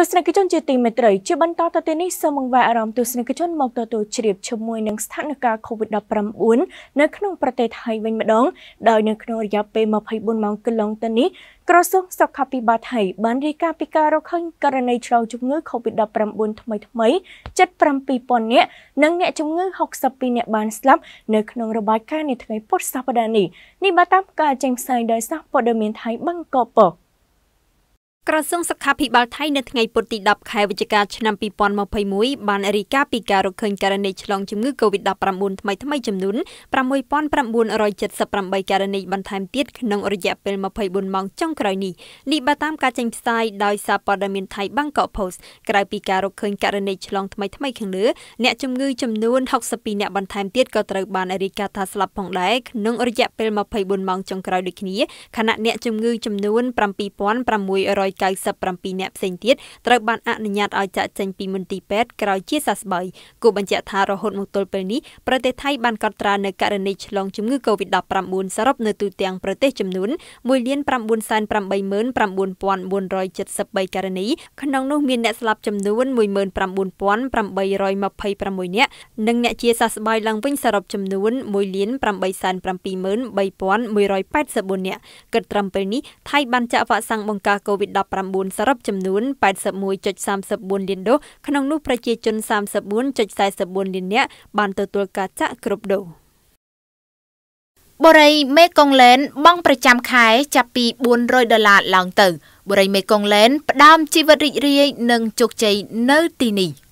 ទស្សនិកជនជាទីមេត្រីជាបន្តទៅទៀតនេះសូមបង្វែរអារម្មណ៍ទស្សនិកជនមកទទួលជ្រាបជាមួយនឹងស្ថានភាព COVID-19 នៅក្នុងប្រទេសថៃវិញម្ដងដោយនៅក្នុងរយៈពេល24ម៉ោងកន្លងទៅនេះក្រសួងសុខាភិបាលថៃបានរាយការណ៍ពីការរកឃើញករណីឆ្លងជំងឺ COVID-19 ថ្មីថ្មី77,000នាក់និងអ្នកជំងឺ62នាក់បានស្លាប់នៅក្នុងរបាយការណ៍នាថ្ងៃពុធសប្តាហ៍នេះនេះបើតាមការចេញផ្សាយដោយសារព័ត៌មានថៃបង្កប់ក្រសួងសុខាភិបាលថៃនៅថ្ងៃពុធទី10ខែវិច្ឆិកាឆ្នាំ2021បានរាយការណ៍ពីការរកឃើញករណីឆ្លងជំងឺ Covid-19 ថ្មីថ្មីចំនួន6978ករណីបន្ថែមទៀតក្នុងរយៈពេល24ម៉ោងចុងក្រោយនេះនេះបើតាមការចេញផ្សាយដោយសារព័ត៌មានថៃ Bangkok Post ក្រៅពីការរកឃើញករណីឆ្លងថ្មីថ្មីខាងលើអ្នកជំងឺចំនួន62អ្នកបន្ថែមទៀតក៏ត្រូវបានរាយការណ៍ថាស្លាប់ផងដែរក្នុងរយៈពេល24ម៉ោងចុងក្រោយដូចគ្នាខណៈអ្នកជំងឺចំនួន7600 97អ្នកផ្សេងទៀតត្រូវបានអនុញ្ញាតឲ្យចាក់ចេញពីមន្ទីរពេទ្យក្រោយជាសះស្បើយគូបញ្ជាក់ថារហូតមកទល់ពេលនេះប្រទេសថៃបានកត់ត្រានៅករណីឆ្លងជំងឺ Covid-19 សរុបនៅទូទាំងប្រទេសចំនួន1,989,9473ករណីក្នុងនោះមានអ្នកស្លាប់ចំនួន19,826នាក់និងអ្នកជាសះស្បើយឡើងវិញសរុបចំនួន1,873,384នាក់គិតត្រឹមពេលនេះថៃបានចាក់វ៉ាក់សាំងបង្ការ Covid-19 2019សរុបចំនួន81.34លានដូសក្នុងនោះ ប្រជាជន34.44លាននាក់បានទទួលការចាក់គ្រប់ដូសបូរីមេកុងឡែន បង់ប្រចាំខែចាប់ពី400ដុល្លារឡើងទៅបូរីមេកុងឡែនផ្ដើមជីវិតរីករាយ និងជោគជ័យនៅទីនេះ។